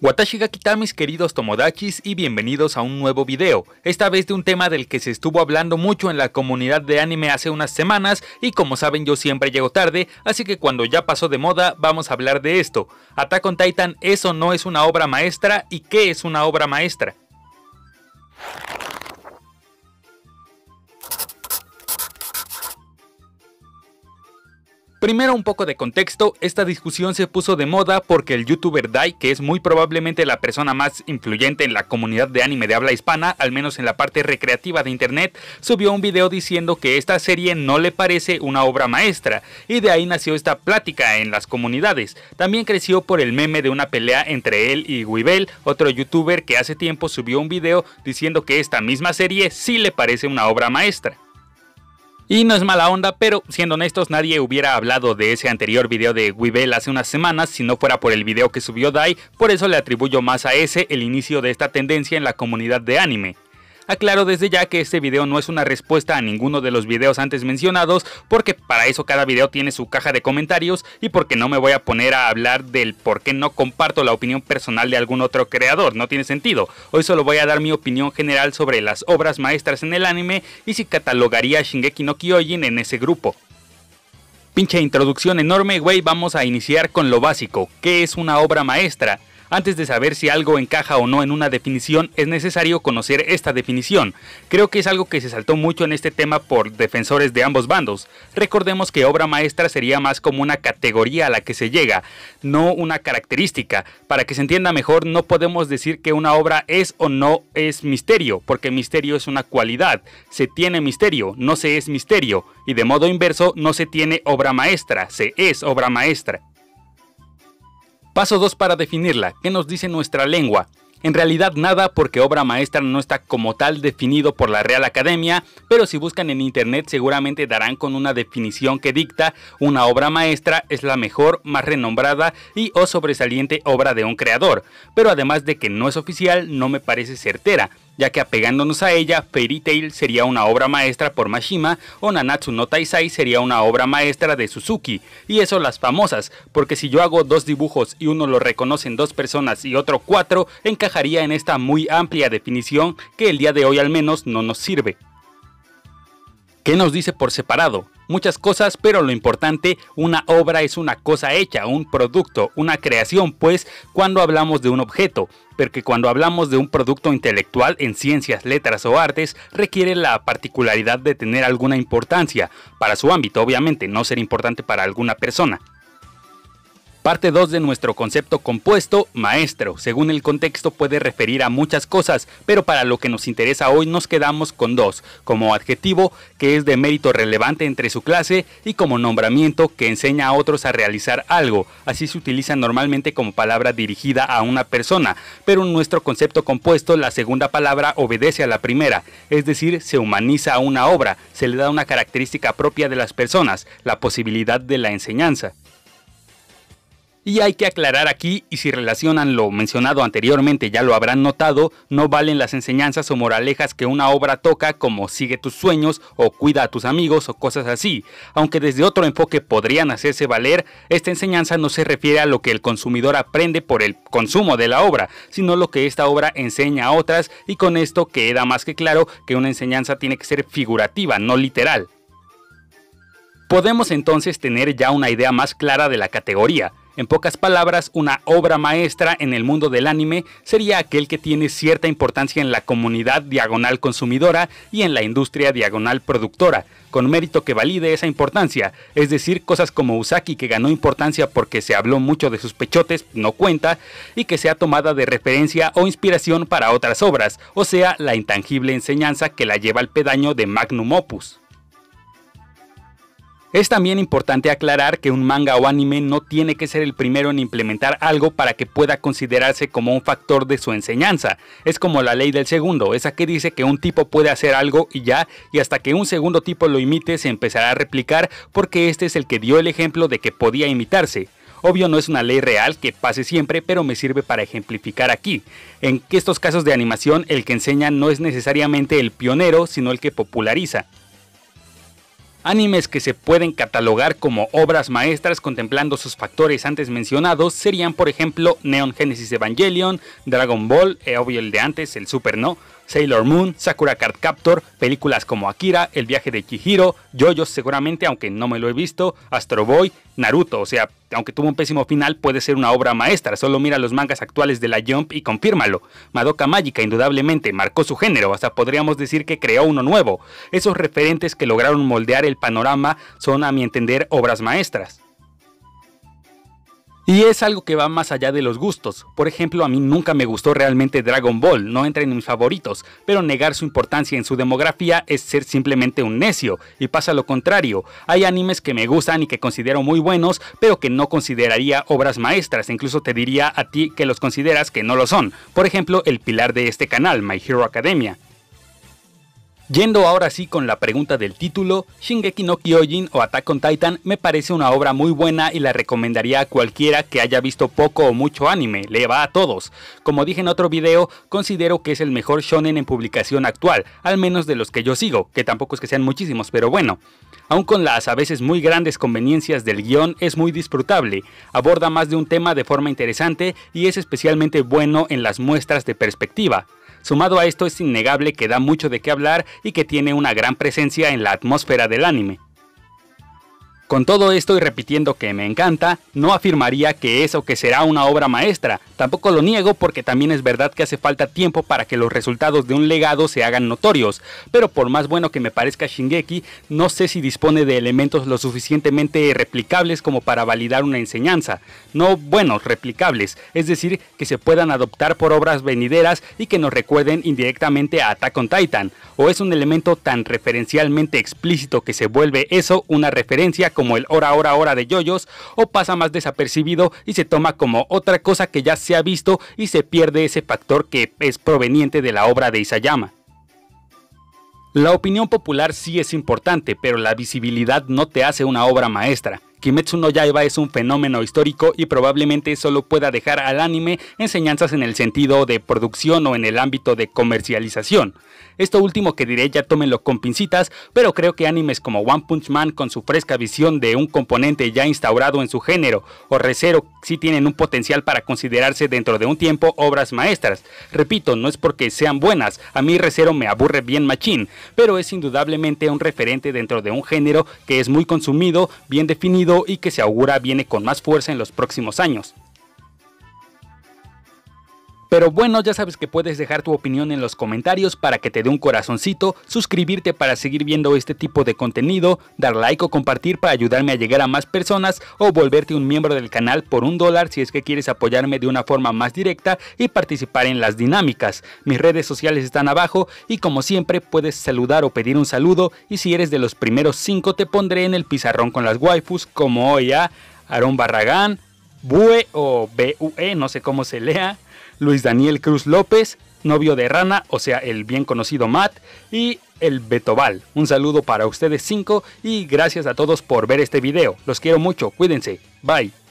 Watashi mis queridos tomodachis y bienvenidos a un nuevo video, esta vez de un tema del que se estuvo hablando mucho en la comunidad de anime hace unas semanas y como saben yo siempre llego tarde, así que cuando ya pasó de moda vamos a hablar de esto. Attack on Titan eso no es una obra maestra y qué es una obra maestra. Primero un poco de contexto, esta discusión se puso de moda porque el youtuber Dai, que es muy probablemente la persona más influyente en la comunidad de anime de habla hispana, al menos en la parte recreativa de internet, subió un video diciendo que esta serie no le parece una obra maestra, y de ahí nació esta plática en las comunidades. También creció por el meme de una pelea entre él y Weibel, otro youtuber que hace tiempo subió un video diciendo que esta misma serie sí le parece una obra maestra. Y no es mala onda, pero siendo honestos, nadie hubiera hablado de ese anterior video de Weevil hace unas semanas si no fuera por el video que subió Dai, por eso le atribuyo más a ese el inicio de esta tendencia en la comunidad de anime. Aclaro desde ya que este video no es una respuesta a ninguno de los videos antes mencionados, porque para eso cada video tiene su caja de comentarios y porque no me voy a poner a hablar del por qué no comparto la opinión personal de algún otro creador, no tiene sentido. Hoy solo voy a dar mi opinión general sobre las obras maestras en el anime y si catalogaría a Shingeki no Kyojin en ese grupo. Pinche introducción enorme, güey, vamos a iniciar con lo básico, ¿qué es una obra maestra? Antes de saber si algo encaja o no en una definición, es necesario conocer esta definición. Creo que es algo que se saltó mucho en este tema por defensores de ambos bandos. Recordemos que obra maestra sería más como una categoría a la que se llega, no una característica. Para que se entienda mejor, no podemos decir que una obra es o no es misterio, porque misterio es una cualidad. Se tiene misterio, no se es misterio. Y de modo inverso, no se tiene obra maestra, se es obra maestra. Paso 2 para definirla. ¿Qué nos dice nuestra lengua? En realidad nada porque obra maestra no está como tal definido por la Real Academia, pero si buscan en internet seguramente darán con una definición que dicta una obra maestra es la mejor, más renombrada y o oh, sobresaliente obra de un creador, pero además de que no es oficial no me parece certera, ya que apegándonos a ella, Fairy Tail sería una obra maestra por Mashima o Nanatsu no Taisai sería una obra maestra de Suzuki, y eso las famosas, porque si yo hago dos dibujos y uno lo reconocen dos personas y otro cuatro, en dejaría en esta muy amplia definición que el día de hoy al menos no nos sirve. ¿Qué nos dice por separado? Muchas cosas, pero lo importante, una obra es una cosa hecha, un producto, una creación, pues, cuando hablamos de un objeto, porque cuando hablamos de un producto intelectual en ciencias, letras o artes, requiere la particularidad de tener alguna importancia, para su ámbito, obviamente, no ser importante para alguna persona. Parte 2 de nuestro concepto compuesto, maestro, según el contexto puede referir a muchas cosas, pero para lo que nos interesa hoy nos quedamos con dos, como adjetivo, que es de mérito relevante entre su clase, y como nombramiento, que enseña a otros a realizar algo, así se utiliza normalmente como palabra dirigida a una persona, pero en nuestro concepto compuesto la segunda palabra obedece a la primera, es decir, se humaniza a una obra, se le da una característica propia de las personas, la posibilidad de la enseñanza. Y hay que aclarar aquí, y si relacionan lo mencionado anteriormente ya lo habrán notado, no valen las enseñanzas o moralejas que una obra toca como sigue tus sueños o cuida a tus amigos o cosas así. Aunque desde otro enfoque podrían hacerse valer, esta enseñanza no se refiere a lo que el consumidor aprende por el consumo de la obra, sino lo que esta obra enseña a otras y con esto queda más que claro que una enseñanza tiene que ser figurativa, no literal. Podemos entonces tener ya una idea más clara de la categoría. En pocas palabras, una obra maestra en el mundo del anime sería aquel que tiene cierta importancia en la comunidad diagonal consumidora y en la industria diagonal productora, con mérito que valide esa importancia, es decir, cosas como Usaki que ganó importancia porque se habló mucho de sus pechotes, no cuenta, y que sea tomada de referencia o inspiración para otras obras, o sea, la intangible enseñanza que la lleva al pedaño de Magnum Opus. Es también importante aclarar que un manga o anime no tiene que ser el primero en implementar algo para que pueda considerarse como un factor de su enseñanza. Es como la ley del segundo, esa que dice que un tipo puede hacer algo y ya, y hasta que un segundo tipo lo imite se empezará a replicar porque este es el que dio el ejemplo de que podía imitarse. Obvio no es una ley real que pase siempre, pero me sirve para ejemplificar aquí, en que estos casos de animación el que enseña no es necesariamente el pionero, sino el que populariza. Animes que se pueden catalogar como obras maestras contemplando sus factores antes mencionados serían por ejemplo Neon Genesis Evangelion, Dragon Ball, e obvio el de antes, el Super No, Sailor Moon, Sakura Card Captor, películas como Akira, El viaje de Chihiro, Jojo seguramente, aunque no me lo he visto, Astro Boy, Naruto, o sea, aunque tuvo un pésimo final, puede ser una obra maestra, solo mira los mangas actuales de la Jump y confírmalo. Madoka Mágica indudablemente marcó su género, hasta podríamos decir que creó uno nuevo. Esos referentes que lograron moldear el panorama son a mi entender obras maestras. Y es algo que va más allá de los gustos. Por ejemplo, a mí nunca me gustó realmente Dragon Ball, no entra en mis favoritos, pero negar su importancia en su demografía es ser simplemente un necio, y pasa lo contrario. Hay animes que me gustan y que considero muy buenos, pero que no consideraría obras maestras, incluso te diría a ti que los consideras que no lo son. Por ejemplo, el pilar de este canal, My Hero Academia. Yendo ahora sí con la pregunta del título, Shingeki no Kyojin o Attack on Titan me parece una obra muy buena y la recomendaría a cualquiera que haya visto poco o mucho anime, le va a todos. Como dije en otro video, considero que es el mejor shonen en publicación actual, al menos de los que yo sigo, que tampoco es que sean muchísimos, pero bueno. Aun con las a veces muy grandes conveniencias del guión, es muy disfrutable, aborda más de un tema de forma interesante y es especialmente bueno en las muestras de perspectiva. Sumado a esto es innegable que da mucho de qué hablar y que tiene una gran presencia en la atmósfera del anime. Con todo esto y repitiendo que me encanta, no afirmaría que eso que será una obra maestra, Tampoco lo niego porque también es verdad que hace falta tiempo para que los resultados de un legado se hagan notorios, pero por más bueno que me parezca Shingeki, no sé si dispone de elementos lo suficientemente replicables como para validar una enseñanza. No buenos, replicables, es decir, que se puedan adoptar por obras venideras y que nos recuerden indirectamente a Attack on Titan, o es un elemento tan referencialmente explícito que se vuelve eso una referencia como el hora hora hora de yoyos, o pasa más desapercibido y se toma como otra cosa que ya se se ha visto y se pierde ese factor que es proveniente de la obra de Isayama. La opinión popular sí es importante, pero la visibilidad no te hace una obra maestra. Kimetsu no Yaiba es un fenómeno histórico y probablemente solo pueda dejar al anime enseñanzas en el sentido de producción o en el ámbito de comercialización. Esto último que diré ya tómenlo con pincitas, pero creo que animes como One Punch Man con su fresca visión de un componente ya instaurado en su género o Recero sí tienen un potencial para considerarse dentro de un tiempo obras maestras. Repito, no es porque sean buenas, a mí Recero me aburre bien machín, pero es indudablemente un referente dentro de un género que es muy consumido, bien definido y que se augura viene con más fuerza en los próximos años. Pero bueno, ya sabes que puedes dejar tu opinión en los comentarios para que te dé un corazoncito, suscribirte para seguir viendo este tipo de contenido, dar like o compartir para ayudarme a llegar a más personas o volverte un miembro del canal por un dólar si es que quieres apoyarme de una forma más directa y participar en las dinámicas. Mis redes sociales están abajo y como siempre puedes saludar o pedir un saludo y si eres de los primeros 5 te pondré en el pizarrón con las waifus como hoy a Aarón Barragán, Bue o BUE, no sé cómo se lea. Luis Daniel Cruz López, novio de Rana, o sea, el bien conocido Matt, y el Betoval. Un saludo para ustedes cinco y gracias a todos por ver este video. Los quiero mucho, cuídense. Bye.